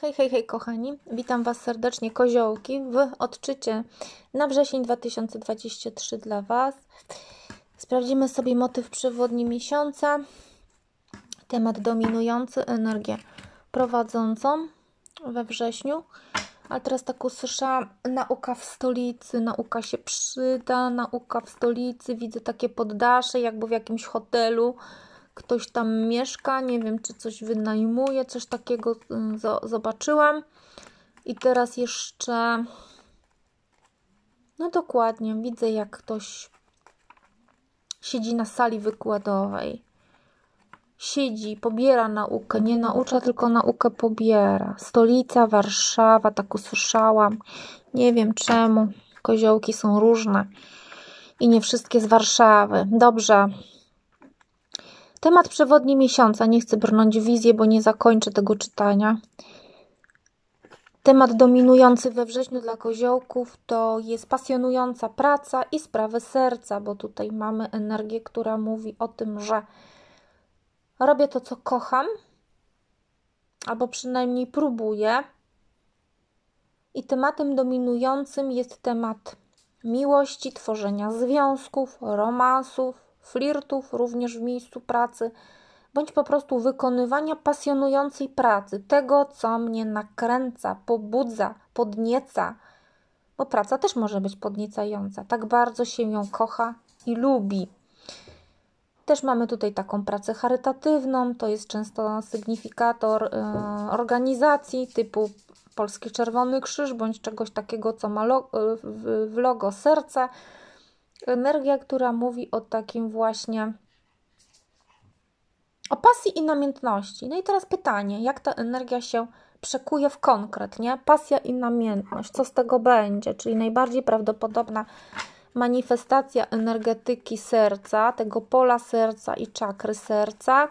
Hej, hej, hej, kochani. Witam Was serdecznie, koziołki, w odczycie na wrzesień 2023 dla Was. Sprawdzimy sobie motyw przewodni miesiąca, temat dominujący, energię prowadzącą we wrześniu. A teraz tak usłyszałam, nauka w stolicy, nauka się przyda, nauka w stolicy, widzę takie poddasze, jakby w jakimś hotelu ktoś tam mieszka, nie wiem, czy coś wynajmuje, coś takiego mm, zobaczyłam. I teraz jeszcze, no dokładnie, widzę jak ktoś siedzi na sali wykładowej. Siedzi, pobiera naukę, nie naucza, tylko naukę pobiera. Stolica Warszawa, tak usłyszałam. Nie wiem czemu. Koziołki są różne i nie wszystkie z Warszawy. Dobrze, Temat przewodni miesiąca. Nie chcę brnąć wizji, wizję, bo nie zakończę tego czytania. Temat dominujący we wrześniu dla koziołków to jest pasjonująca praca i sprawy serca, bo tutaj mamy energię, która mówi o tym, że robię to, co kocham, albo przynajmniej próbuję. I tematem dominującym jest temat miłości, tworzenia związków, romansów, flirtów również w miejscu pracy, bądź po prostu wykonywania pasjonującej pracy, tego, co mnie nakręca, pobudza, podnieca, bo praca też może być podniecająca. Tak bardzo się ją kocha i lubi. Też mamy tutaj taką pracę charytatywną, to jest często sygnifikator e, organizacji typu Polski Czerwony Krzyż bądź czegoś takiego, co ma lo e, w, w logo serce Energia, która mówi o takim właśnie o pasji i namiętności. No i teraz pytanie, jak ta energia się przekuje w konkret, nie? Pasja i namiętność, co z tego będzie? Czyli najbardziej prawdopodobna manifestacja energetyki serca, tego pola serca i czakry serca.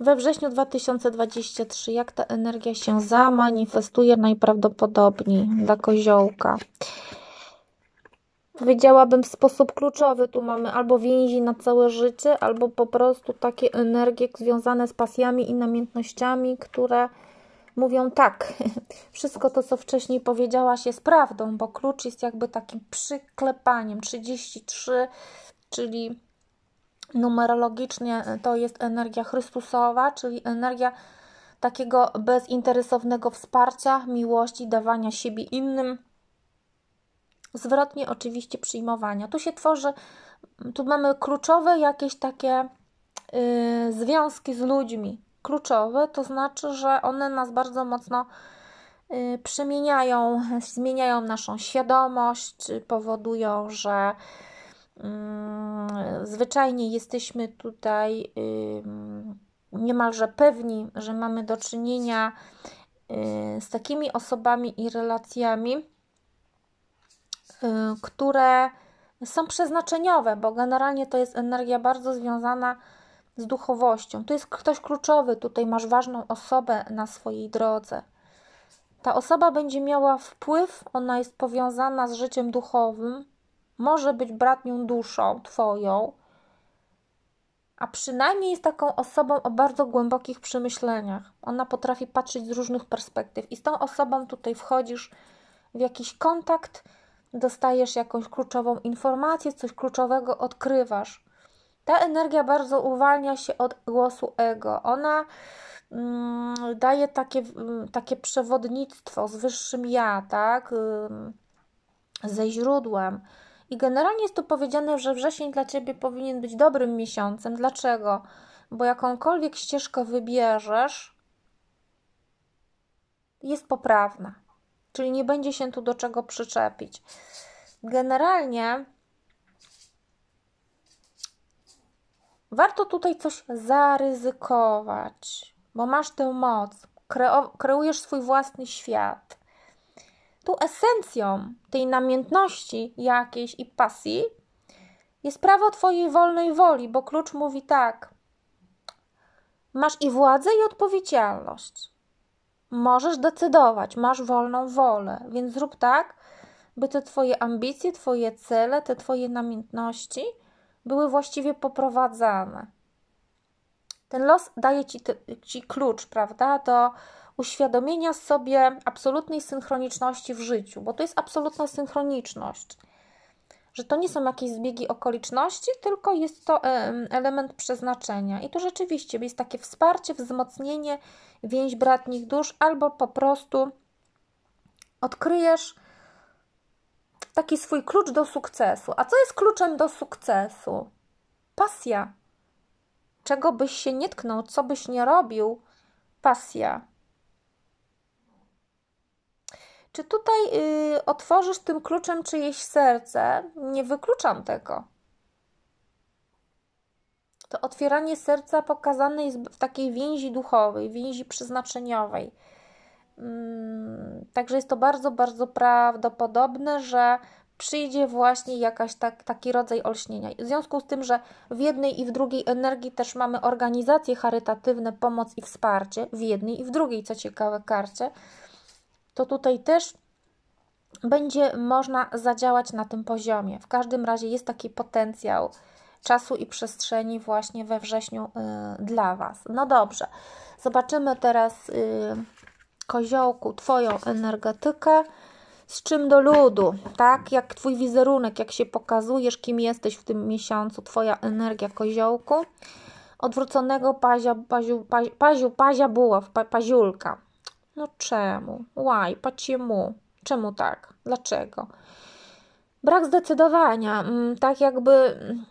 We wrześniu 2023, jak ta energia się zamanifestuje najprawdopodobniej dla koziołka powiedziałabym w sposób kluczowy. Tu mamy albo więzi na całe życie, albo po prostu takie energie związane z pasjami i namiętnościami, które mówią tak, wszystko to, co wcześniej powiedziałaś, jest prawdą, bo klucz jest jakby takim przyklepaniem. 33, czyli numerologicznie to jest energia Chrystusowa, czyli energia takiego bezinteresownego wsparcia, miłości, dawania siebie innym zwrotnie oczywiście przyjmowania. Tu się tworzy, tu mamy kluczowe jakieś takie y, związki z ludźmi. Kluczowe to znaczy, że one nas bardzo mocno y, przemieniają, zmieniają naszą świadomość, powodują, że mm, zwyczajnie jesteśmy tutaj y, niemalże pewni, że mamy do czynienia z takimi osobami i relacjami, Y, które są przeznaczeniowe, bo generalnie to jest energia bardzo związana z duchowością. Tu jest ktoś kluczowy, tutaj masz ważną osobę na swojej drodze. Ta osoba będzie miała wpływ, ona jest powiązana z życiem duchowym, może być bratnią duszą Twoją, a przynajmniej jest taką osobą o bardzo głębokich przemyśleniach. Ona potrafi patrzeć z różnych perspektyw i z tą osobą tutaj wchodzisz w jakiś kontakt dostajesz jakąś kluczową informację, coś kluczowego odkrywasz. Ta energia bardzo uwalnia się od głosu ego. Ona mm, daje takie, mm, takie przewodnictwo z wyższym ja, tak? Ze źródłem. I generalnie jest tu powiedziane, że wrzesień dla ciebie powinien być dobrym miesiącem. Dlaczego? Bo jakąkolwiek ścieżkę wybierzesz, jest poprawna. Czyli nie będzie się tu do czego przyczepić. Generalnie warto tutaj coś zaryzykować, bo masz tę moc, kreujesz swój własny świat. Tu esencją tej namiętności jakiejś i pasji jest prawo Twojej wolnej woli, bo klucz mówi tak: masz i władzę, i odpowiedzialność możesz decydować, masz wolną wolę, więc zrób tak, by te Twoje ambicje, Twoje cele, te Twoje namiętności były właściwie poprowadzane. Ten los daje ci, ci klucz, prawda, do uświadomienia sobie absolutnej synchroniczności w życiu, bo to jest absolutna synchroniczność że to nie są jakieś zbiegi okoliczności, tylko jest to element przeznaczenia. I to rzeczywiście jest takie wsparcie, wzmocnienie więź bratnich dusz, albo po prostu odkryjesz taki swój klucz do sukcesu. A co jest kluczem do sukcesu? Pasja. Czego byś się nie tknął, co byś nie robił? Pasja. Czy tutaj y, otworzysz tym kluczem czyjeś serce? Nie wykluczam tego. To otwieranie serca pokazane jest w takiej więzi duchowej, więzi przeznaczeniowej. Mm, także jest to bardzo, bardzo prawdopodobne, że przyjdzie właśnie jakaś tak, taki rodzaj olśnienia. W związku z tym, że w jednej i w drugiej energii też mamy organizacje charytatywne, pomoc i wsparcie, w jednej i w drugiej, co ciekawe, karcie to tutaj też będzie można zadziałać na tym poziomie. W każdym razie jest taki potencjał czasu i przestrzeni właśnie we wrześniu y, dla Was. No dobrze, zobaczymy teraz y, koziołku Twoją energetykę. Z czym do ludu, tak? Jak Twój wizerunek, jak się pokazujesz, kim jesteś w tym miesiącu, Twoja energia koziołku. Odwróconego pazia, paziu, paziu, pazia buław, paziulka. No czemu? Łaj, mu. Czemu tak? Dlaczego? Brak zdecydowania, mm, tak jakby, mm,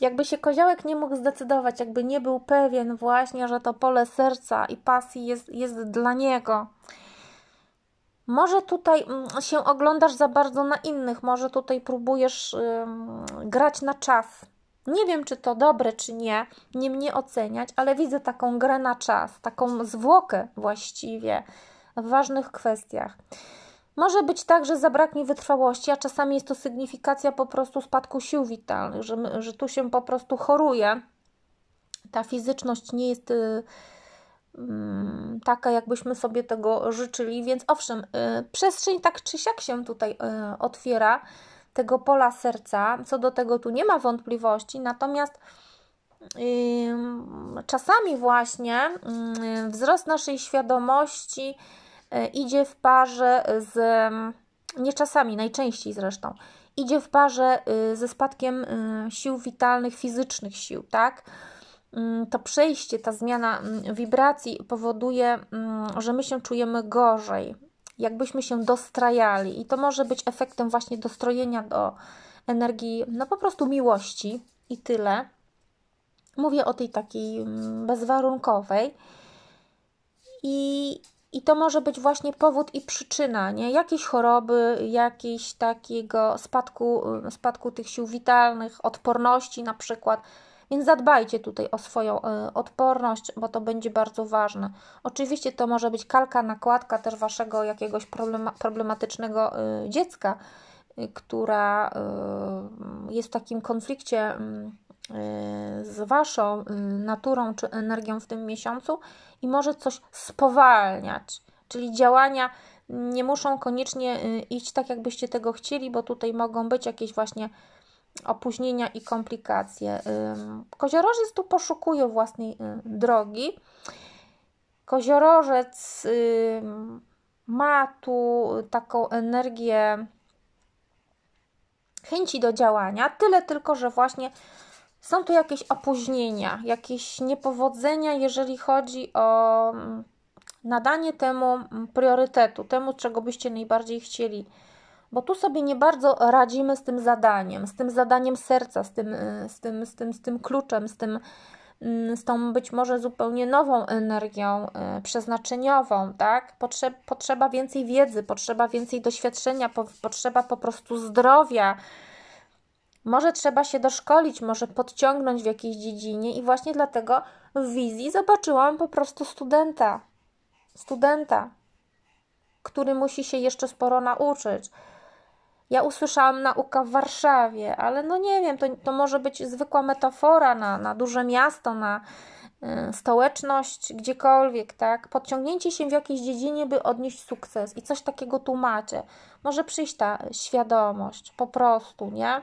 jakby się koziołek nie mógł zdecydować, jakby nie był pewien właśnie, że to pole serca i pasji jest, jest dla niego. Może tutaj mm, się oglądasz za bardzo na innych, może tutaj próbujesz grać na czas, nie wiem, czy to dobre, czy nie, nie mnie oceniać, ale widzę taką grę na czas, taką zwłokę właściwie w ważnych kwestiach. Może być tak, że zabraknie wytrwałości, a czasami jest to sygnifikacja po prostu spadku sił witalnych, że, że tu się po prostu choruje. Ta fizyczność nie jest y, y, taka, jakbyśmy sobie tego życzyli, więc owszem, y, przestrzeń tak czy siak się tutaj y, otwiera tego pola serca. Co do tego tu nie ma wątpliwości, natomiast czasami właśnie wzrost naszej świadomości e, idzie w parze z nie czasami, najczęściej zresztą, idzie w parze y, ze spadkiem y, sił witalnych, fizycznych sił, tak? To przejście, ta zmiana wibracji powoduje, że my się czujemy gorzej, jakbyśmy się dostrajali. I to może być efektem właśnie dostrojenia do energii, no po prostu miłości i tyle. Mówię o tej takiej mm, bezwarunkowej. I, i to może być właśnie powód i przyczyna, nie? Jakiejś choroby, jakiegoś takiego spadku, y, spadku tych sił witalnych, odporności na przykład więc zadbajcie tutaj o swoją y, odporność, bo to będzie bardzo ważne. Oczywiście to może być kalka, nakładka też waszego jakiegoś problematycznego y, dziecka, y, która jest w takim konflikcie z waszą naturą czy energią w tym miesiącu i może coś spowalniać, czyli działania nie muszą koniecznie iść tak, jakbyście tego chcieli, bo tutaj mogą być jakieś właśnie opóźnienia i komplikacje. Koziorożec tu poszukuje własnej y, drogi. Koziorożec ma tu taką energię chęci do działania, tyle tylko, że właśnie są tu jakieś opóźnienia, jakieś niepowodzenia, jeżeli chodzi o mm, nadanie temu mm, priorytetu, temu, czego byście najbardziej chcieli bo tu sobie nie bardzo radzimy z tym zadaniem, z tym zadaniem serca, z tym, y, z tym, z tym, z tym kluczem, z tym mm, z tą być może zupełnie nową energią y, przeznaczeniową, tak? Potrze potrzeba więcej wiedzy, potrzeba więcej doświadczenia, po potrzeba po prostu zdrowia. Może trzeba się doszkolić, może podciągnąć w jakiejś dziedzinie, i właśnie dlatego w wizji zobaczyłam po prostu studenta. Studenta, który musi się jeszcze sporo nauczyć. Ja usłyszałam nauka w Warszawie, ale no nie wiem, to, to może być zwykła metafora na, na duże miasto, na y, stołeczność, gdziekolwiek, tak? Podciągnięcie się w jakiejś dziedzinie, by odnieść sukces i coś takiego tłumaczę. Może przyjść ta świadomość, po prostu, nie?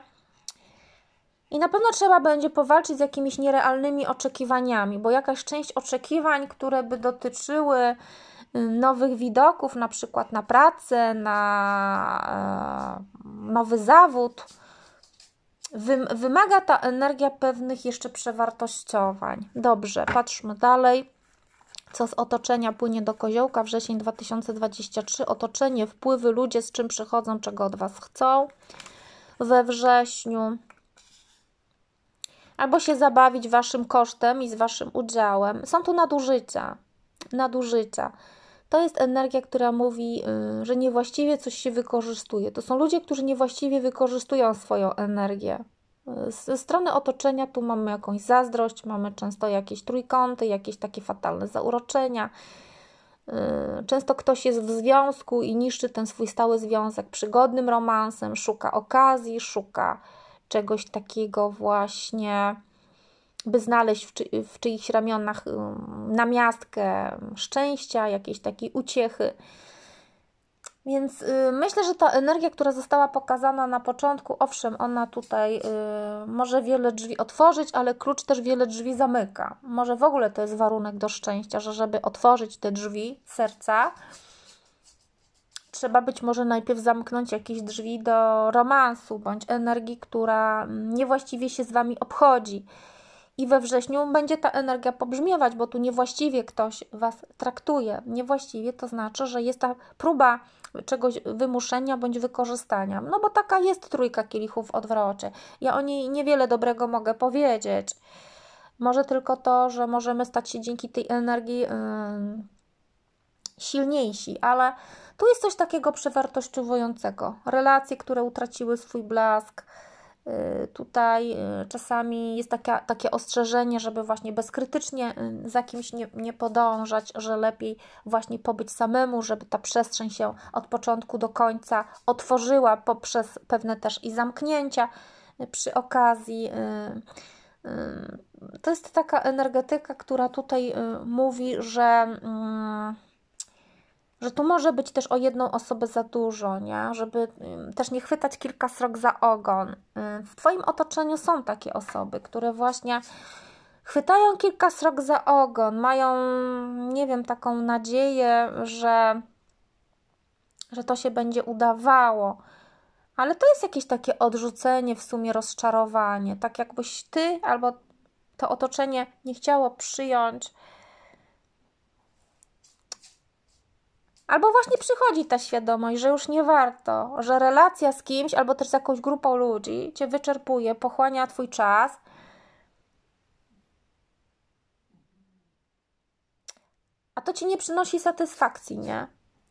I na pewno trzeba będzie powalczyć z jakimiś nierealnymi oczekiwaniami, bo jakaś część oczekiwań, które by dotyczyły nowych widoków, na przykład na pracę, na e, nowy zawód. Wymaga ta energia pewnych jeszcze przewartościowań. Dobrze, patrzmy dalej. Co z otoczenia płynie do koziołka? Wrzesień 2023. Otoczenie, wpływy, ludzie, z czym przychodzą, czego od Was chcą we wrześniu albo się zabawić waszym kosztem i z waszym udziałem. Są tu nadużycia. Nadużycia. To jest energia, która mówi, y, że niewłaściwie coś się wykorzystuje. To są ludzie, którzy niewłaściwie wykorzystują swoją energię. Y, ze strony otoczenia tu mamy jakąś zazdrość, mamy często jakieś trójkąty, jakieś takie fatalne zauroczenia. Y, często ktoś jest w związku i niszczy ten swój stały związek przygodnym romansem, szuka okazji, szuka czegoś takiego właśnie by znaleźć w, czy, w czyichś ramionach namiastkę szczęścia, jakiejś takiej uciechy. Więc y, myślę, że ta energia, która została pokazana na początku, owszem, ona tutaj y, może wiele drzwi otworzyć, ale klucz też wiele drzwi zamyka. Może w ogóle to jest warunek do szczęścia, że żeby otworzyć te drzwi serca, trzeba być może najpierw zamknąć jakieś drzwi do romansu bądź energii, która niewłaściwie się z wami obchodzi i we wrześniu będzie ta energia pobrzmiewać, bo tu niewłaściwie ktoś Was traktuje. Niewłaściwie to znaczy, że jest ta próba czegoś wymuszenia bądź wykorzystania. No bo taka jest trójka kielichów odwroczy. Ja o niej niewiele dobrego mogę powiedzieć. Może tylko to, że możemy stać się dzięki tej energii yy, silniejsi, ale tu jest coś takiego przewartościowującego. Relacje, które utraciły swój blask, Y, tutaj y, czasami jest takie ostrzeżenie, żeby właśnie bezkrytycznie y, za kimś nie, nie podążać, że lepiej właśnie pobyć samemu, żeby ta przestrzeń się od początku do końca otworzyła poprzez pewne też i zamknięcia przy okazji. To jest taka energetyka, która tutaj mówi, że mm, że tu może być też o jedną osobę za dużo, nie? żeby też nie chwytać kilka srok za ogon. W Twoim otoczeniu są takie osoby, które właśnie chwytają kilka srok za ogon, mają, nie wiem, taką nadzieję, że, że to się będzie udawało. Ale to jest jakieś takie odrzucenie, w sumie rozczarowanie, tak jakbyś ty albo to otoczenie nie chciało przyjąć Albo właśnie przychodzi ta świadomość, że już nie warto, że relacja z kimś albo też z jakąś grupą ludzi cię wyczerpuje, pochłania twój czas. A to ci nie przynosi satysfakcji, nie?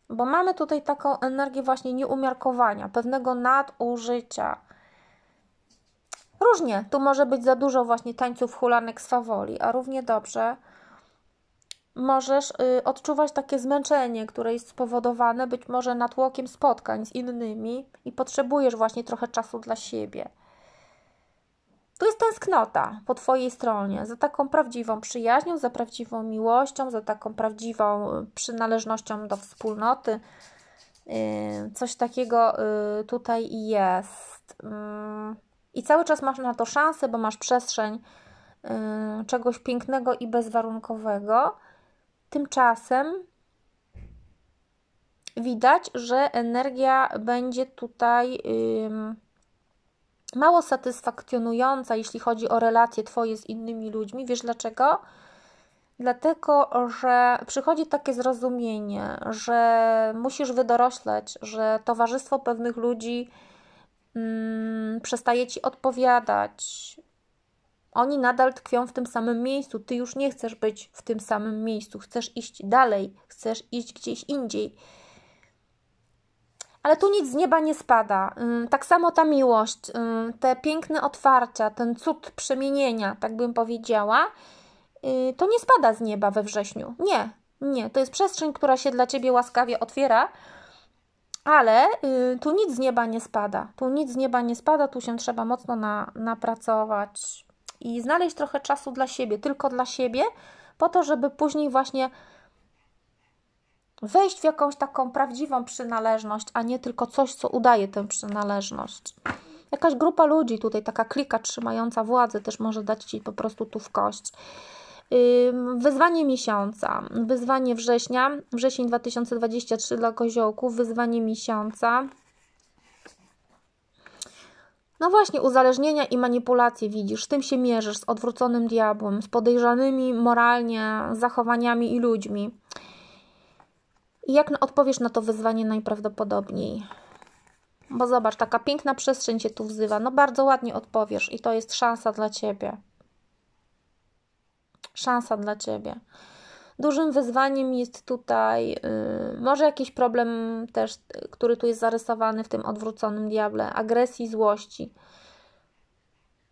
Bo mamy tutaj taką energię właśnie nieumiarkowania, pewnego nadużycia. Różnie, tu może być za dużo właśnie tańców hulanek z fawoli, a równie dobrze możesz y, odczuwać takie zmęczenie, które jest spowodowane być może natłokiem spotkań z innymi i potrzebujesz właśnie trochę czasu dla siebie. Tu jest tęsknota po Twojej stronie za taką prawdziwą przyjaźnią, za prawdziwą miłością, za taką prawdziwą y, przynależnością do wspólnoty. Y, coś takiego tutaj jest. Mm. I cały czas masz na to szansę, bo masz przestrzeń czegoś pięknego i bezwarunkowego. Tymczasem widać, że energia będzie tutaj mało satysfakcjonująca, jeśli chodzi o relacje Twoje z innymi ludźmi. Wiesz dlaczego? Dlatego, że przychodzi takie zrozumienie, że musisz wydorośleć, że towarzystwo pewnych ludzi mm, przestaje ci odpowiadać, oni nadal tkwią w tym samym miejscu. Ty już nie chcesz być w tym samym miejscu. Chcesz iść dalej, chcesz iść gdzieś indziej. Ale tu nic z nieba nie spada. Mm, tak samo ta miłość, mm, te piękne otwarcia, ten cud przemienienia, tak bym powiedziała, y, to nie spada z nieba we wrześniu. Nie, nie. To jest przestrzeń, która się dla ciebie łaskawie otwiera. Ale y, tu nic z nieba nie spada. Tu nic z nieba nie spada, tu się trzeba mocno na, napracować i znaleźć trochę czasu dla siebie, tylko dla siebie, po to, żeby później właśnie wejść w jakąś taką prawdziwą przynależność, a nie tylko coś, co udaje tę przynależność. Jakaś grupa ludzi tutaj, taka klika trzymająca władzę, też może dać ci po prostu tu w kość. Wyzwanie miesiąca, wyzwanie września, wrzesień 2023 dla koziołków, wyzwanie miesiąca. No właśnie, uzależnienia i manipulacje widzisz, z tym się mierzysz, z odwróconym diabłem, z podejrzanymi moralnie zachowaniami i ludźmi. I jak odpowiesz na to wyzwanie najprawdopodobniej? Bo zobacz, taka piękna przestrzeń cię tu wzywa. No bardzo ładnie odpowiesz i to jest szansa dla ciebie. Szansa dla ciebie. Dużym wyzwaniem jest tutaj y, może jakiś problem też, który tu jest zarysowany w tym odwróconym diable, agresji, złości.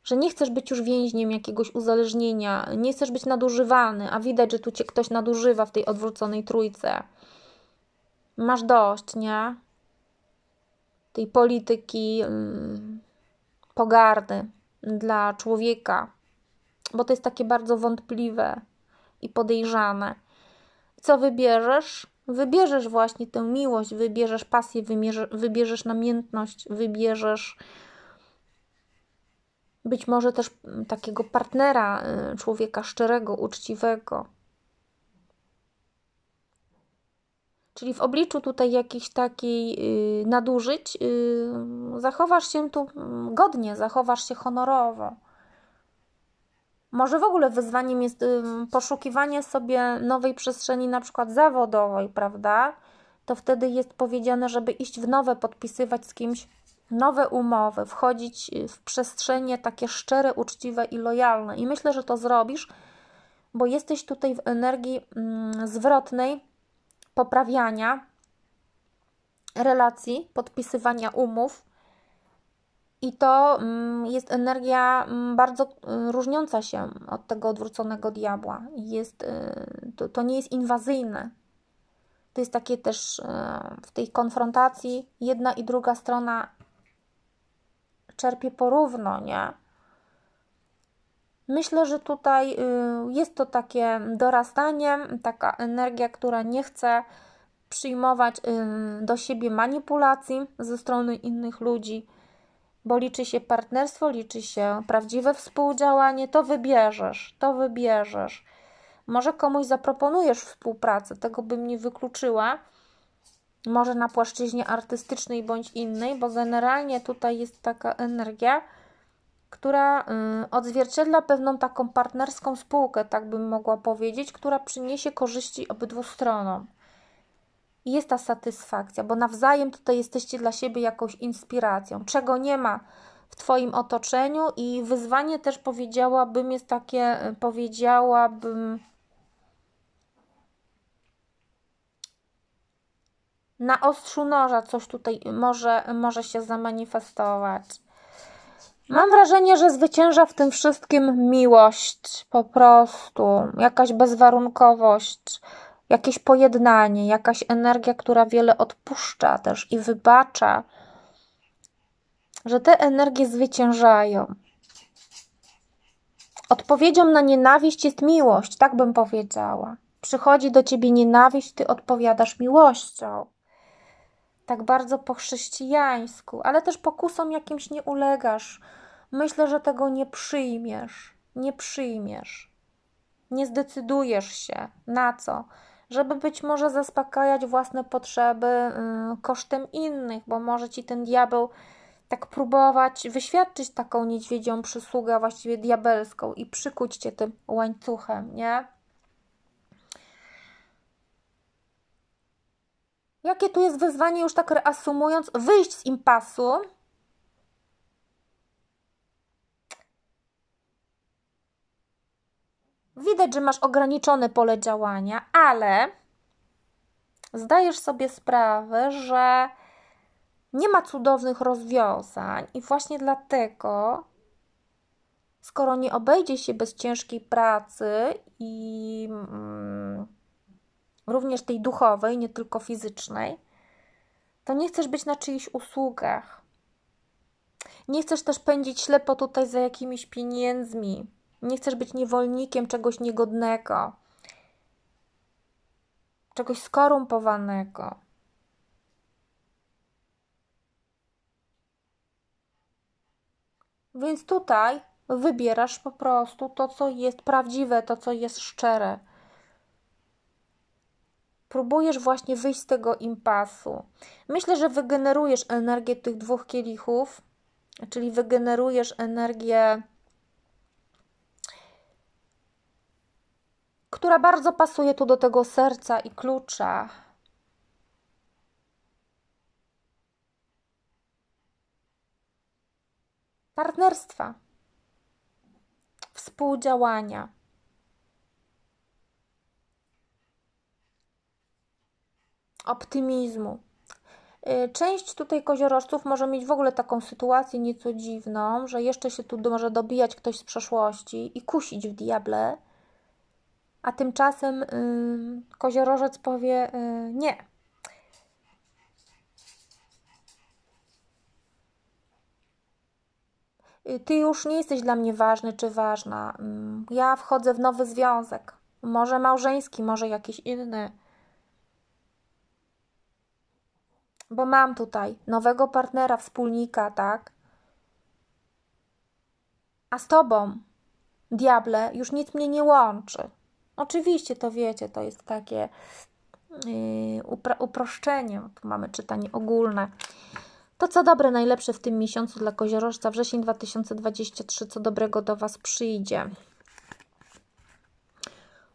Że nie chcesz być już więźniem jakiegoś uzależnienia, nie chcesz być nadużywany, a widać, że tu cię ktoś nadużywa w tej odwróconej trójce. Masz dość, nie? Tej polityki y, pogardy dla człowieka, bo to jest takie bardzo wątpliwe i podejrzane. Co wybierzesz? Wybierzesz właśnie tę miłość, wybierzesz pasję, wybierzesz, namiętność, wybierzesz być może też takiego partnera, y, człowieka szczerego, uczciwego. Czyli w obliczu tutaj jakiejś takiej y, nadużyć, y, zachowasz się tu mm, godnie, zachowasz się honorowo. Może w ogóle wyzwaniem jest poszukiwanie sobie nowej przestrzeni, na przykład zawodowej, prawda? To wtedy jest powiedziane, żeby iść w nowe, podpisywać z kimś nowe umowy, wchodzić y, w przestrzenie takie szczere, uczciwe i lojalne. I myślę, że to zrobisz, bo jesteś tutaj w energii mm, zwrotnej, poprawiania relacji, podpisywania umów i to mm, jest energia mm, bardzo y, różniąca się od tego odwróconego diabła. Jest, y, to, to nie jest inwazyjne. To jest takie też y, w tej konfrontacji jedna i druga strona czerpie porówno, nie? Myślę, że tutaj jest to takie dorastanie, taka energia, która nie chce przyjmować do siebie manipulacji ze strony innych ludzi bo liczy się partnerstwo, liczy się prawdziwe współdziałanie, to wybierzesz, to wybierzesz. Może komuś zaproponujesz współpracę, tego bym nie wykluczyła. Może na płaszczyźnie artystycznej bądź innej, bo generalnie tutaj jest taka energia, która y, odzwierciedla pewną taką partnerską spółkę, tak bym mogła powiedzieć, która przyniesie korzyści obydwu stronom. I jest ta satysfakcja, bo nawzajem tutaj jesteście dla siebie jakąś inspiracją, czego nie ma w Twoim otoczeniu i wyzwanie też powiedziałabym jest takie, e, powiedziałabym na ostrzu noża coś tutaj może, może się zamanifestować. Mam wrażenie, że zwycięża w tym wszystkim miłość, po prostu, jakaś bezwarunkowość, jakieś pojednanie, jakaś energia, która wiele odpuszcza też i wybacza, że te energie zwyciężają. Odpowiedzią na nienawiść jest miłość, tak bym powiedziała. Przychodzi do ciebie nienawiść, ty odpowiadasz miłością. Tak bardzo po chrześcijańsku, ale też pokusom jakimś nie ulegasz. Myślę, że tego nie przyjmiesz. Nie przyjmiesz. Nie zdecydujesz się na co żeby być może zaspokajać własne potrzeby mm, kosztem innych, bo może ci ten diabeł tak próbować wyświadczyć taką niedźwiedzią przysługę, właściwie diabelską, i przykuć cię tym łańcuchem, nie? Jakie tu jest wyzwanie, już tak reasumując, wyjść z impasu, widać, że masz ograniczone pole działania, ale zdajesz sobie sprawę, że nie ma cudownych rozwiązań, i właśnie dlatego, skoro nie obejdzie się bez ciężkiej pracy i mm, również tej duchowej, nie tylko fizycznej, to nie chcesz być na czyichś usługach. Nie chcesz też pędzić ślepo tutaj za jakimiś pieniędzmi, nie chcesz być niewolnikiem czegoś niegodnego, czegoś skorumpowanego. Więc tutaj wybierasz po prostu to, co jest prawdziwe, to, co jest szczere. Próbujesz właśnie wyjść z tego impasu. Myślę, że wygenerujesz energię tych dwóch kielichów, czyli wygenerujesz energię która bardzo pasuje tu do tego serca i klucza. Partnerstwa, współdziałania. Optymizmu. Y, część tutaj koziorożców może mieć w ogóle taką sytuację nieco dziwną, że jeszcze się tu może dobijać ktoś z przeszłości i kusić w diable, a tymczasem yy, koziorożec powie y, nie. Y, ty już nie jesteś dla mnie ważny czy ważna. Mm, ja wchodzę w nowy związek. Może małżeński, może jakiś inny. Bo mam tutaj nowego partnera, wspólnika, tak? A z tobą, diable, już nic mnie nie łączy. Oczywiście to wiecie, to jest takie yy, uproszczenie. Tu mamy czytanie ogólne. To, co dobre, najlepsze w tym miesiącu dla koziorożca, wrzesień 2023, co dobrego do Was przyjdzie.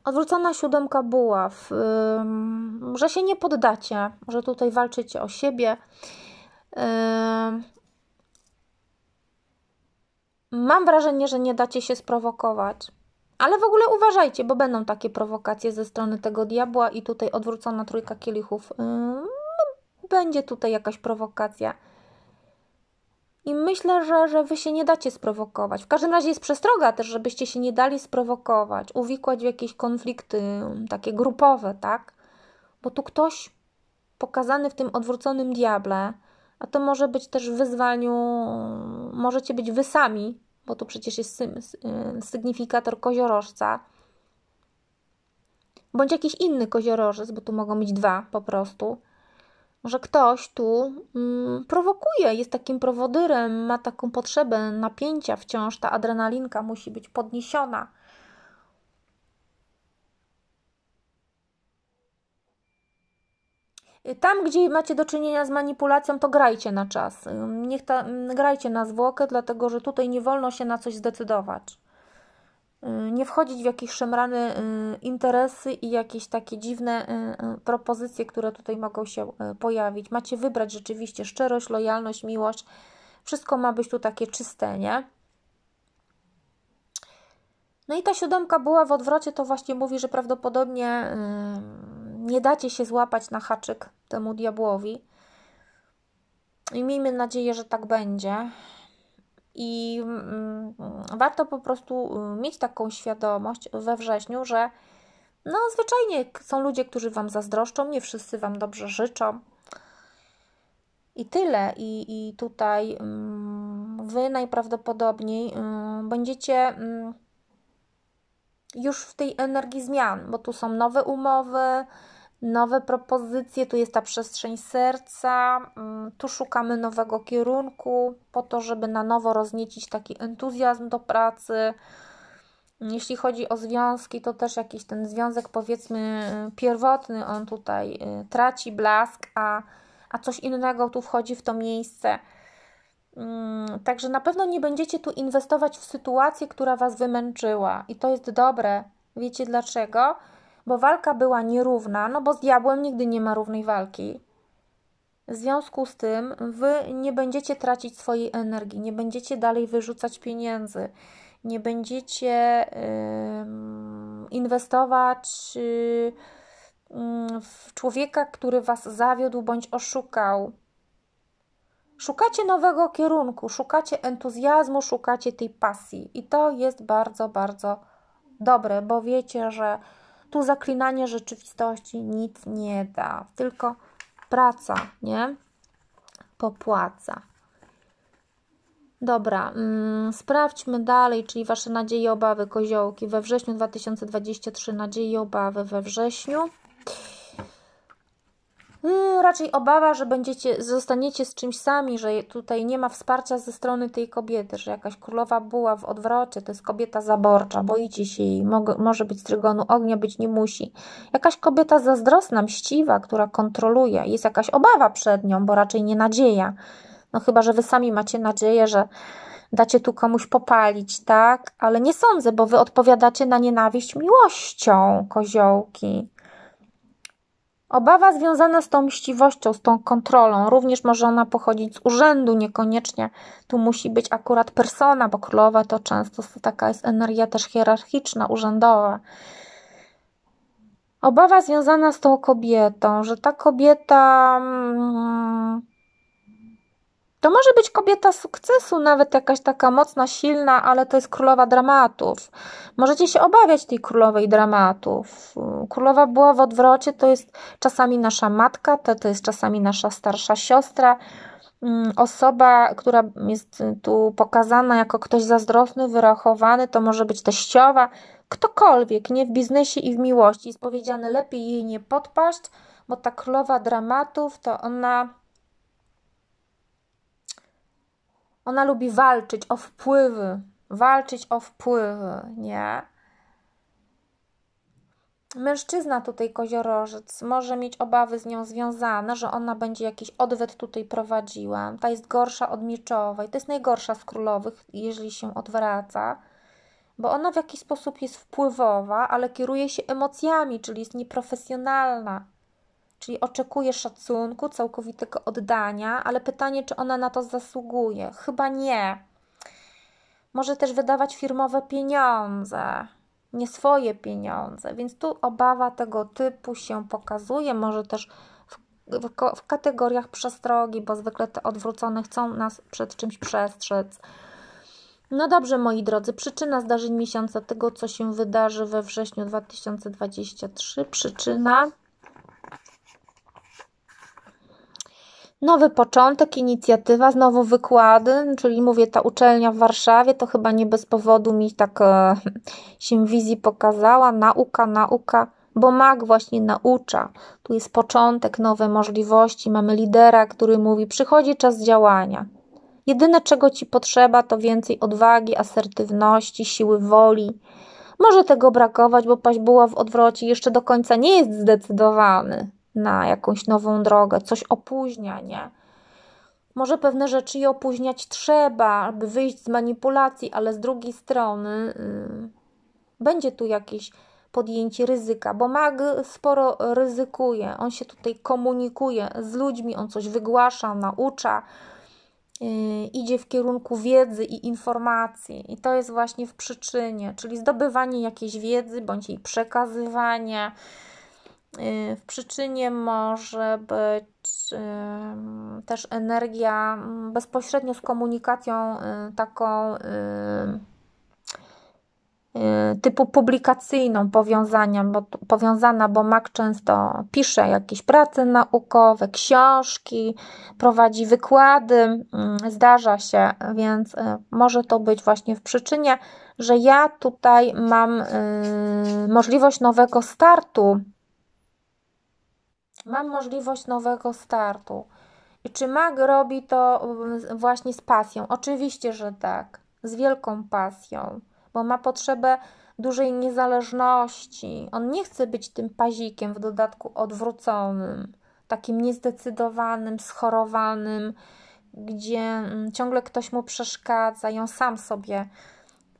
Odwrócona siódemka buław, yy, że się nie poddacie, że tutaj walczycie o siebie. Yy, mam wrażenie, że nie dacie się sprowokować. Ale w ogóle uważajcie, bo będą takie prowokacje ze strony tego diabła i tutaj odwrócona trójka kielichów. Yy, no, będzie tutaj jakaś prowokacja. I myślę, że, że wy się nie dacie sprowokować. W każdym razie jest przestroga też, żebyście się nie dali sprowokować, uwikłać w jakieś konflikty mm, takie grupowe, tak? Bo tu ktoś pokazany w tym odwróconym diable, a to może być też w wyzwaniu, możecie być wy sami bo to przecież jest y, sygnifikator koziorożca, bądź jakiś inny koziorożec, bo tu mogą być dwa po prostu, że ktoś tu mm, prowokuje, jest takim prowodyrem, ma taką potrzebę napięcia wciąż, ta adrenalinka musi być podniesiona. Y, tam, gdzie macie do czynienia z manipulacją, to grajcie na czas. Y, niech ta, grajcie na zwłokę, dlatego że tutaj nie wolno się na coś zdecydować. Y, nie wchodzić w jakieś szemrane interesy i jakieś takie dziwne propozycje, które tutaj mogą się pojawić. Macie wybrać rzeczywiście szczerość, lojalność, miłość. Wszystko ma być tu takie czyste, nie? No i ta siódemka była w odwrocie, to właśnie mówi, że prawdopodobnie nie dacie się złapać na haczyk temu diabłowi. I miejmy nadzieję, że tak będzie. I mm, mm, warto po prostu y, mieć taką świadomość we wrześniu, że no, zwyczajnie są ludzie, którzy Wam zazdroszczą, nie wszyscy Wam dobrze życzą. I tyle. I, i tutaj mm, Wy najprawdopodobniej y, będziecie już w tej energii zmian, bo tu są nowe umowy, nowe propozycje, tu jest ta przestrzeń serca, mm, tu szukamy nowego kierunku, po to, żeby na nowo rozniecić taki entuzjazm do pracy. Jeśli chodzi o związki, to też jakiś ten związek, powiedzmy, pierwotny, on tutaj y, traci blask, a, a coś innego tu wchodzi w to miejsce. Mm, także na pewno nie będziecie tu inwestować w sytuację, która Was wymęczyła, i to jest dobre. Wiecie dlaczego? bo walka była nierówna, no bo z diabłem nigdy nie ma równej walki. W związku z tym wy nie będziecie tracić swojej energii, nie będziecie dalej wyrzucać pieniędzy, nie będziecie yy, inwestować yy, w człowieka, który was zawiódł bądź oszukał. Szukacie nowego kierunku, szukacie entuzjazmu, szukacie tej pasji, i to jest bardzo, bardzo dobre, bo wiecie, że tu zaklinanie rzeczywistości nic nie da, tylko praca, nie? Popłaca. Dobra, mm, sprawdźmy dalej, czyli Wasze nadzieje i obawy, koziołki. We wrześniu 2023 nadzieje i obawy we wrześniu. Mm, raczej obawa, że będziecie, zostaniecie z czymś sami, że tutaj nie ma wsparcia ze strony tej kobiety, że jakaś królowa była w odwrocie, to jest kobieta zaborcza, boicie się jej, może być z trygonu ognia, być nie musi. Jakaś kobieta zazdrosna, mściwa, która kontroluje, jest jakaś obawa przed nią, bo raczej nie nadzieja. No chyba, że wy sami macie nadzieję, że dacie tu komuś popalić, tak? Ale nie sądzę, bo wy odpowiadacie na nienawiść miłością, koziołki. Obawa związana z tą mściwością, z tą kontrolą, również może ona pochodzić z urzędu, niekoniecznie tu musi być akurat persona, bo królowa to często taka jest energia też hierarchiczna, urzędowa. Obawa związana z tą kobietą, że ta kobieta. Hmm, to może być kobieta sukcesu, nawet jakaś taka mocna, silna, ale to jest królowa dramatów. Możecie się obawiać tej królowej dramatów. Królowa była w odwrocie, to jest czasami nasza matka, to, to jest czasami nasza starsza siostra. Mm, osoba, która jest tu pokazana jako ktoś zazdrosny, wyrachowany, to może być teściowa, ktokolwiek, nie w biznesie i w miłości. Jest powiedziane, lepiej jej nie podpaść, bo ta królowa dramatów to ona Ona lubi walczyć o wpływy, walczyć o wpływy, nie? Mężczyzna tutaj koziorożec może mieć obawy z nią związane, że ona będzie jakiś odwet tutaj prowadziła. Ta jest gorsza od mieczowej, to jest najgorsza z królowych, jeżeli się odwraca, bo ona w jakiś sposób jest wpływowa, ale kieruje się emocjami, czyli jest nieprofesjonalna. Czyli oczekuje szacunku, całkowitego oddania, ale pytanie, czy ona na to zasługuje? Chyba nie. Może też wydawać firmowe pieniądze, nie swoje pieniądze, więc tu obawa tego typu się pokazuje. Może też w, w, w kategoriach przestrogi, bo zwykle te odwrócone chcą nas przed czymś przestrzec. No dobrze, moi drodzy, przyczyna zdarzeń miesiąca, tego co się wydarzy we wrześniu 2023, przyczyna Nowy początek, inicjatywa, znowu wykłady, czyli mówię, ta uczelnia w Warszawie to chyba nie bez powodu mi tak e, się wizji pokazała. Nauka, nauka, bo mag właśnie naucza. Tu jest początek, nowe możliwości. Mamy lidera, który mówi: przychodzi czas działania. Jedyne, czego ci potrzeba, to więcej odwagi, asertywności, siły woli. Może tego brakować, bo paść była w odwrocie jeszcze do końca nie jest zdecydowany na jakąś nową drogę, coś opóźnia, nie? Może pewne rzeczy je opóźniać trzeba, aby wyjść z manipulacji, ale z drugiej strony yy, będzie tu jakieś podjęcie ryzyka, bo mag sporo ryzykuje, on się tutaj komunikuje z ludźmi, on coś wygłasza, naucza, yy, idzie w kierunku wiedzy i informacji, i to jest właśnie w przyczynie, czyli zdobywanie jakiejś wiedzy bądź jej przekazywanie. Y, w przyczynie może być też energia mm, bezpośrednio z komunikacją y, taką y, typu publikacyjną powiązania, bo, powiązana, bo Mac często pisze jakieś prace naukowe, książki, prowadzi wykłady, zdarza się, więc może to być właśnie w przyczynie, że ja tutaj mam możliwość nowego startu Mam możliwość nowego startu. I czy mag robi to mm, właśnie z pasją? Oczywiście, że tak. Z wielką pasją, bo ma potrzebę dużej niezależności. On nie chce być tym pazikiem, w dodatku odwróconym, takim niezdecydowanym, schorowanym, gdzie mm, ciągle ktoś mu przeszkadza Ją sam sobie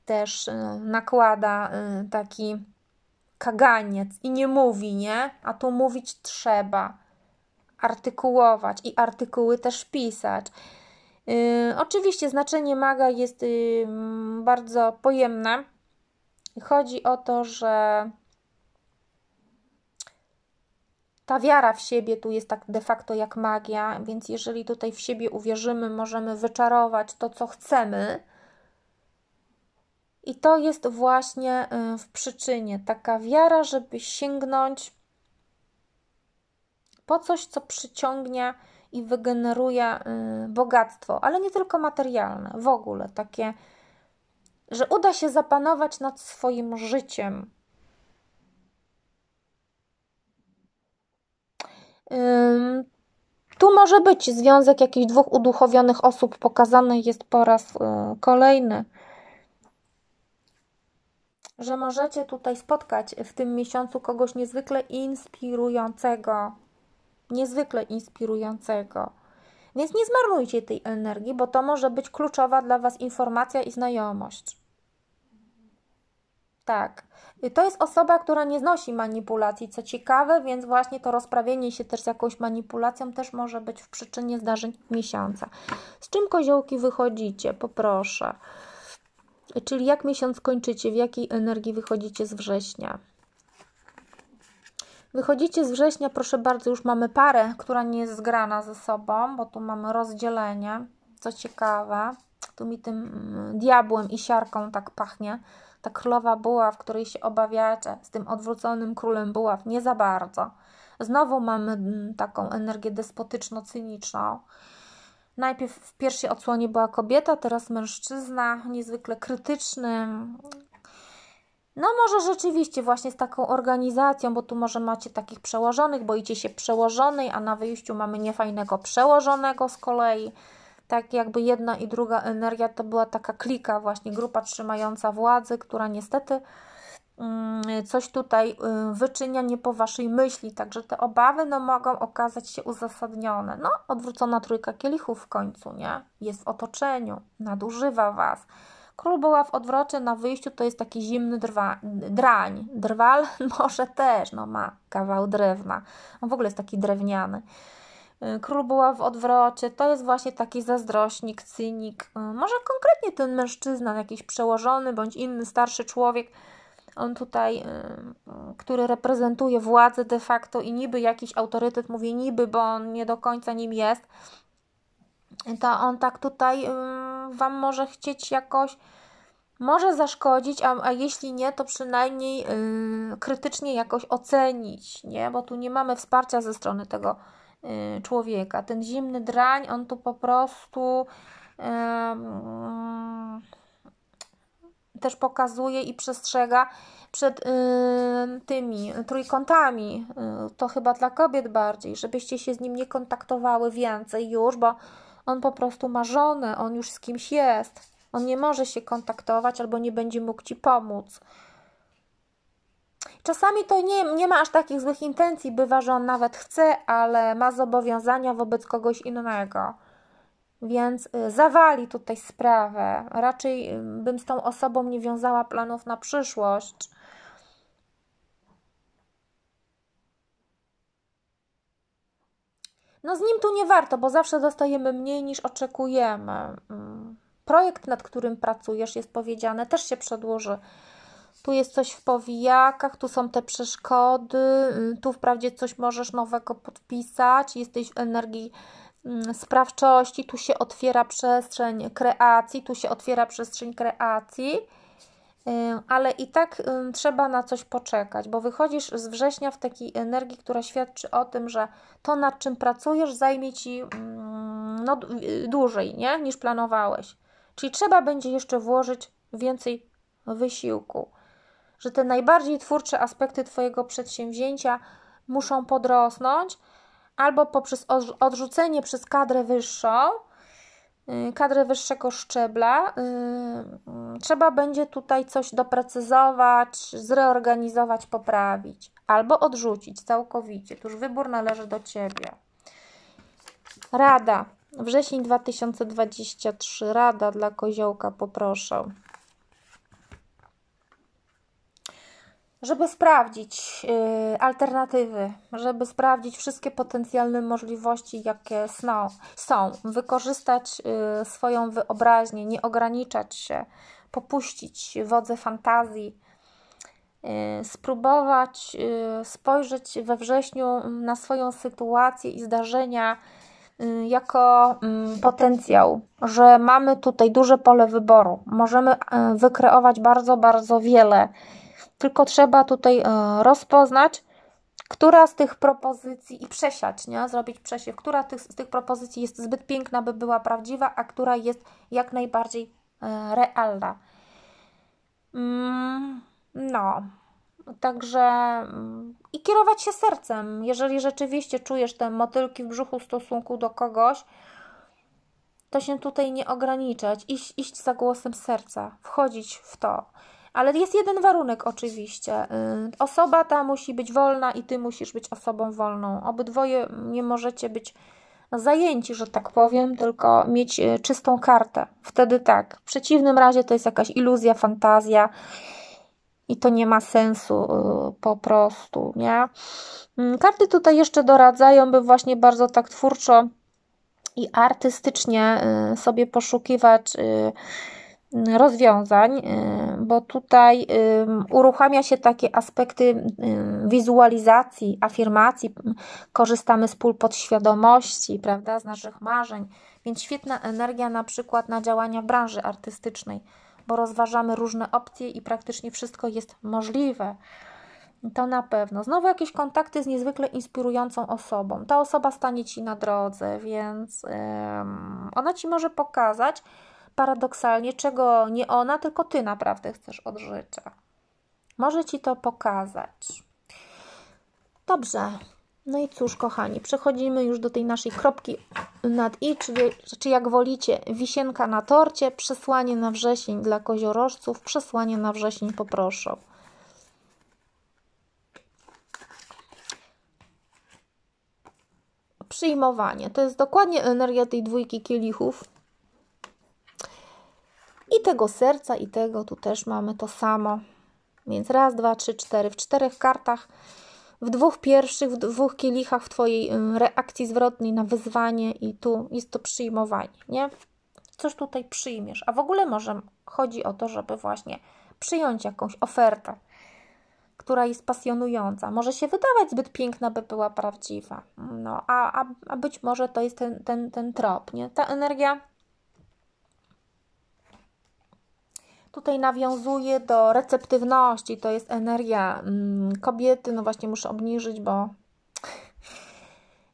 też y, nakłada y, taki kaganiec i nie mówi, nie? A tu mówić trzeba, artykułować i artykuły też pisać. Yy, oczywiście znaczenie maga jest yy, bardzo pojemne. Chodzi o to, że ta wiara w siebie tu jest tak de facto jak magia, więc jeżeli tutaj w siebie uwierzymy, możemy wyczarować to, co chcemy i to jest właśnie y, w przyczynie taka wiara, żeby sięgnąć po coś, co przyciągnie i wygeneruje y, bogactwo, ale nie tylko materialne, w ogóle takie, że uda się zapanować nad swoim życiem. Tu może być związek jakichś dwóch uduchowionych osób pokazany jest po raz y, kolejny że możecie tutaj spotkać w tym miesiącu kogoś niezwykle inspirującego. Niezwykle inspirującego. Więc nie zmarnujcie tej energii, bo to może być kluczowa dla Was informacja i znajomość. Tak. To jest osoba, która nie znosi manipulacji, co ciekawe, więc właśnie to rozprawienie się też z jakąś manipulacją też może być w przyczynie zdarzeń miesiąca. Z czym koziołki wychodzicie? Poproszę. Czyli jak miesiąc kończycie, w jakiej energii wychodzicie z września? Wychodzicie z września, proszę bardzo, już mamy parę, która nie jest zgrana ze sobą, bo tu mamy rozdzielenie, co ciekawe. Tu mi tym mm, diabłem i siarką tak pachnie. Ta królowa buław, której się obawiacie, z tym odwróconym królem buław, nie za bardzo. Znowu mamy mm, taką energię despotyczno-cyniczną. Najpierw w pierwszej odsłonie była kobieta, teraz mężczyzna, niezwykle krytyczny. No może rzeczywiście właśnie z taką organizacją, bo tu może macie takich przełożonych, boicie się przełożonej, a na wyjściu mamy niefajnego przełożonego z kolei. Tak jakby jedna i druga energia to była taka klika właśnie, grupa trzymająca władzy, która niestety Mm, coś tutaj y, wyczynia nie po waszej myśli, także te obawy no, mogą okazać się uzasadnione. No, odwrócona trójka kielichów w końcu, nie? Jest w otoczeniu, nadużywa was. Król była w odwrocie na wyjściu, to jest taki zimny drwa, drań. Drwal może też, no ma kawał drewna. On w ogóle jest taki drewniany. Y, król była w odwrocie, to jest właśnie taki zazdrośnik, cynik. Y, może konkretnie ten mężczyzna, jakiś przełożony bądź inny starszy człowiek, on tutaj, y, który reprezentuje władzę de facto i niby jakiś autorytet, mówię niby, bo on nie do końca nim jest, to on tak tutaj y, Wam może chcieć jakoś może zaszkodzić, a, a jeśli nie, to przynajmniej y, krytycznie jakoś ocenić, nie? bo tu nie mamy wsparcia ze strony tego człowieka. Ten zimny drań, on tu po prostu. Yy, też pokazuje i przestrzega przed y, tymi trójkątami. Y, to chyba dla kobiet bardziej, żebyście się z nim nie kontaktowały więcej już, bo on po prostu ma żonę, on już z kimś jest. On nie może się kontaktować albo nie będzie mógł ci pomóc. Czasami to nie, nie ma aż takich złych intencji, bywa, że on nawet chce, ale ma zobowiązania wobec kogoś innego. Więc y, zawali tutaj sprawę. Raczej y, bym z tą osobą nie wiązała planów na przyszłość. No z nim tu nie warto, bo zawsze dostajemy mniej niż oczekujemy. Mm. Projekt, nad którym pracujesz, jest powiedziane, też się przedłuży. Tu jest coś w powijakach, tu są te przeszkody, y, tu wprawdzie coś możesz nowego podpisać, jesteś w energii Mm, sprawczości, tu się otwiera przestrzeń kreacji, tu się otwiera przestrzeń kreacji, ale i tak trzeba na coś poczekać, bo wychodzisz z września w takiej energii, która świadczy o tym, że to nad czym pracujesz zajmie ci mm, no, y, dłużej nie? niż planowałeś. Czyli trzeba będzie jeszcze włożyć więcej wysiłku, że te najbardziej twórcze aspekty Twojego przedsięwzięcia muszą podrosnąć, albo poprzez odrzucenie przez kadrę wyższą, y, kadrę wyższego szczebla, y, trzeba będzie tutaj coś doprecyzować, zreorganizować, poprawić, albo odrzucić całkowicie. Tuż wybór należy do Ciebie. Rada. Wrzesień 2023. Rada dla koziołka, poproszę. żeby sprawdzić yy, alternatywy, żeby sprawdzić wszystkie potencjalne możliwości, jakie sno, są, wykorzystać yy, swoją wyobraźnię, nie ograniczać się, popuścić wodze fantazji, yy, spróbować y, spojrzeć we wrześniu na swoją sytuację i zdarzenia y, jako mm, potencjał, że mamy tutaj duże pole wyboru, możemy y, wykreować bardzo, bardzo wiele tylko trzeba tutaj e, rozpoznać, która z tych propozycji i przesiać, nie? zrobić przesiew, która tych, z tych propozycji jest zbyt piękna, by była prawdziwa, a która jest jak najbardziej e, realna. Mm, no, także mm, i kierować się sercem. Jeżeli rzeczywiście czujesz te motylki w brzuchu w stosunku do kogoś, to się tutaj nie ograniczać, iść, iść za głosem serca, wchodzić w to. Ale jest jeden warunek oczywiście. Y, osoba ta musi być wolna i ty musisz być osobą wolną. Obydwoje nie możecie być zajęci, że tak powiem, tylko mieć y, czystą kartę. Wtedy tak. W przeciwnym razie to jest jakaś iluzja, fantazja i to nie ma sensu y, po prostu, nie? Mm, karty tutaj jeszcze doradzają, by właśnie bardzo tak twórczo i artystycznie sobie poszukiwać rozwiązań, y, bo tutaj y, uruchamia się takie aspekty y, wizualizacji, afirmacji, korzystamy z pól podświadomości, prawda, z naszych marzeń, więc świetna energia na przykład na działania w branży artystycznej, bo rozważamy różne opcje i praktycznie wszystko jest możliwe. To na pewno. Znowu jakieś kontakty z niezwykle inspirującą osobą. Ta osoba stanie ci na drodze, więc yy, ona ci może pokazać, paradoksalnie, czego nie ona, tylko ty naprawdę chcesz od życia. Może ci to pokazać. Dobrze. No i cóż, kochani, przechodzimy już do tej naszej kropki nad i, czyli, czy jak wolicie, wisienka na torcie, przesłanie na wrzesień dla koziorożców, przesłanie na wrzesień poproszę. Przyjmowanie. To jest dokładnie energia tej dwójki kielichów, tego serca i tego tu też mamy to samo. Więc raz, dwa, trzy, cztery. W czterech kartach, w dwóch pierwszych, w dwóch kielichach w Twojej reakcji zwrotnej na wyzwanie i tu jest to przyjmowanie, nie? Coś tutaj przyjmiesz. A w ogóle może chodzi o to, żeby właśnie przyjąć jakąś ofertę, która jest pasjonująca. Może się wydawać zbyt piękna, by była prawdziwa. No, a, a, być może to jest ten, ten, ten trop, nie? Ta energia tutaj nawiązuje do receptywności, to jest energia mm, kobiety, no właśnie muszę obniżyć, bo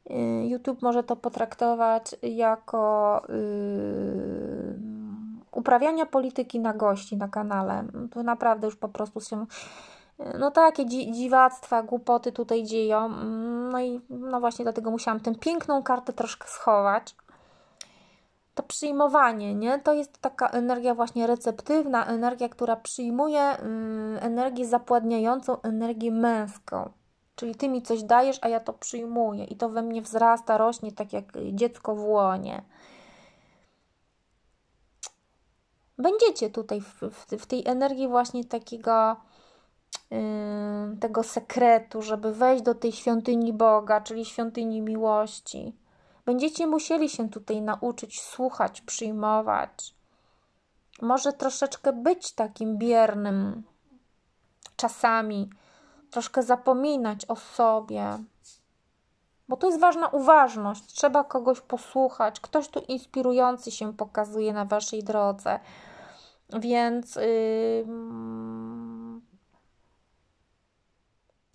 y, YouTube może to potraktować jako yy, uprawiania polityki na gości na kanale. To naprawdę już po prostu się. No takie dzi dziwactwa, głupoty tutaj dzieją. Mm, no i no właśnie dlatego musiałam tę piękną kartę troszkę schować to przyjmowanie, nie? To jest taka energia właśnie receptywna, energia, która przyjmuje mm, energię zapładniającą, energię męską. Czyli ty mi coś dajesz, a ja to przyjmuję i to we mnie wzrasta, rośnie tak jak dziecko w łonie. Będziecie tutaj w, w, w tej energii właśnie takiego yy, tego sekretu, żeby wejść do tej świątyni Boga, czyli świątyni miłości Będziecie musieli się tutaj nauczyć słuchać, przyjmować. Może troszeczkę być takim biernym czasami, troszkę zapominać o sobie, bo to jest ważna uważność. Trzeba kogoś posłuchać, ktoś tu inspirujący się pokazuje na waszej drodze. Więc. Yy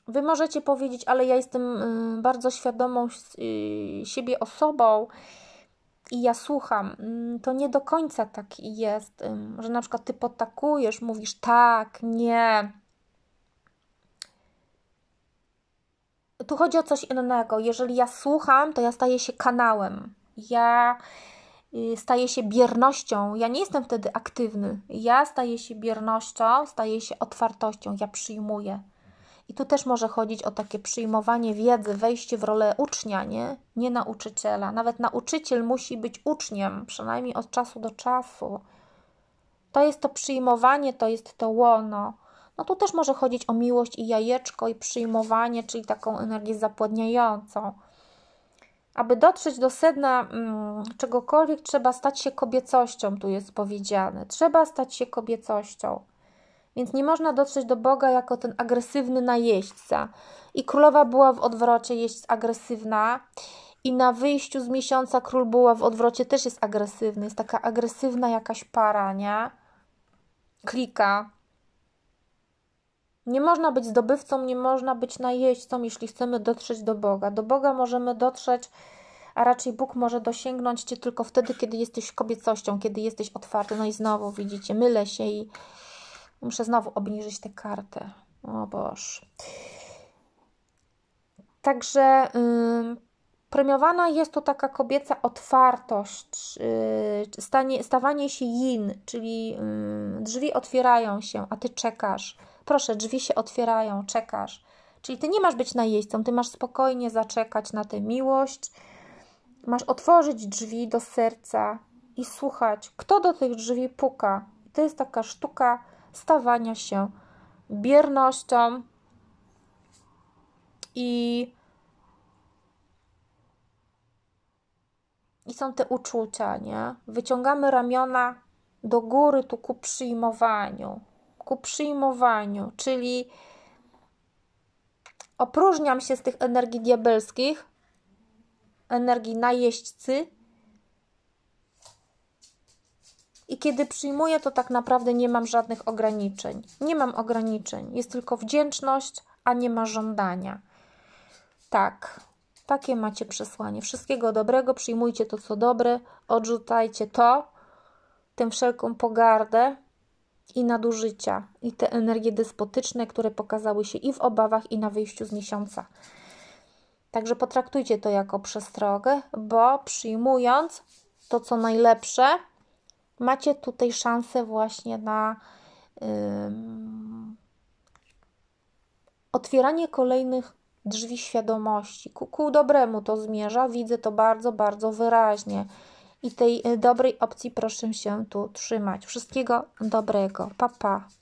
Wy możecie powiedzieć, ale ja jestem y, bardzo świadomą y, siebie osobą i ja słucham. Mm, to nie do końca tak jest, że na przykład ty potakujesz, mówisz tak, nie. Tu chodzi o coś innego. Jeżeli ja słucham, to ja staję się kanałem. Ja y, staję się biernością. Ja nie jestem wtedy aktywny. Ja staję się biernością, staję się otwartością. Ja przyjmuję. I tu też może chodzić o takie przyjmowanie wiedzy, wejście w rolę ucznia, nie? nie nauczyciela. Nawet nauczyciel musi być uczniem, przynajmniej od czasu do czasu. To jest to przyjmowanie, to jest to łono. No tu też może chodzić o miłość i jajeczko, i przyjmowanie, czyli taką energię zapładniającą. Aby dotrzeć do sedna hmm, czegokolwiek, trzeba stać się kobiecością, tu jest powiedziane. Trzeba stać się kobiecością. Więc nie można dotrzeć do Boga jako ten agresywny najeźdźca. I królowa była w odwrocie, jest agresywna. I na wyjściu z miesiąca król była w odwrocie, też jest agresywny. Jest taka agresywna jakaś para, nie? Klika. Nie można być zdobywcą, nie można być najeźdźcą, jeśli chcemy dotrzeć do Boga. Do Boga możemy dotrzeć, a raczej Bóg może dosięgnąć Cię tylko wtedy, kiedy jesteś kobiecością, kiedy jesteś otwarty. No i znowu widzicie, mylę się i Muszę znowu obniżyć te karty. O Boż. Także yy, premiowana jest tu taka kobieca otwartość, yy, stanie, stawanie się yin, czyli yy, drzwi otwierają się, a ty czekasz. Proszę, drzwi się otwierają, czekasz. Czyli ty nie masz być najeźdźcą, ty masz spokojnie zaczekać na tę miłość, masz otworzyć drzwi do serca i słuchać, kto do tych drzwi puka. To jest taka sztuka stawania się biernością i, i są te uczucia, nie? Wyciągamy ramiona do góry tu ku przyjmowaniu, ku przyjmowaniu, czyli opróżniam się z tych energii diabelskich, energii najeźdźcy I kiedy przyjmuję, to tak naprawdę nie mam żadnych ograniczeń. Nie mam ograniczeń. Jest tylko wdzięczność, a nie ma żądania. Tak, takie macie przesłanie. Wszystkiego dobrego, przyjmujcie to, co dobre, odrzucajcie to, tę wszelką pogardę i nadużycia, i te energie despotyczne, które pokazały się i w obawach, i na wyjściu z miesiąca. Także potraktujcie to jako przestrogę, bo przyjmując to, co najlepsze, macie tutaj szansę właśnie na yy, otwieranie kolejnych drzwi świadomości. Ku, ku dobremu to zmierza, widzę to bardzo, bardzo wyraźnie. I tej y, dobrej opcji proszę się tu trzymać. Wszystkiego dobrego. Pa, pa.